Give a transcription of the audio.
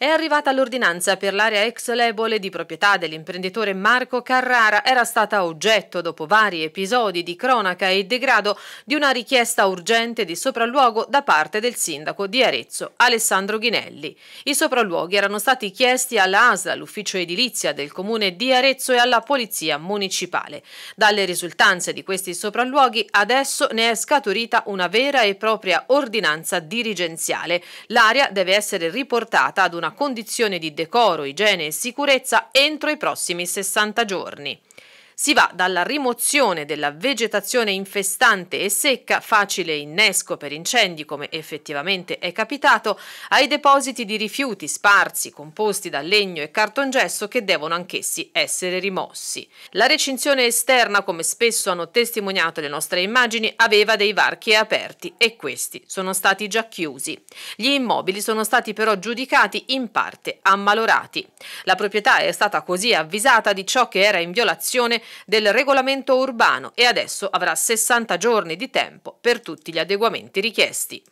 È arrivata l'ordinanza per l'area ex Lebole di proprietà dell'imprenditore Marco Carrara, era stata oggetto, dopo vari episodi di cronaca e degrado, di una richiesta urgente di sopralluogo da parte del sindaco di Arezzo, Alessandro Ghinelli. I sopralluoghi erano stati chiesti alla ASL, all'ufficio edilizia del comune di Arezzo e alla polizia municipale. Dalle risultanze di questi sopralluoghi adesso ne è scaturita una vera e propria ordinanza dirigenziale. L'area deve essere riportata ad una condizione di decoro, igiene e sicurezza entro i prossimi 60 giorni. Si va dalla rimozione della vegetazione infestante e secca, facile innesco per incendi come effettivamente è capitato, ai depositi di rifiuti sparsi composti da legno e cartongesso che devono anch'essi essere rimossi. La recinzione esterna, come spesso hanno testimoniato le nostre immagini, aveva dei varchi aperti e questi sono stati già chiusi. Gli immobili sono stati però giudicati in parte ammalorati. La proprietà è stata così avvisata di ciò che era in violazione del regolamento urbano e adesso avrà 60 giorni di tempo per tutti gli adeguamenti richiesti.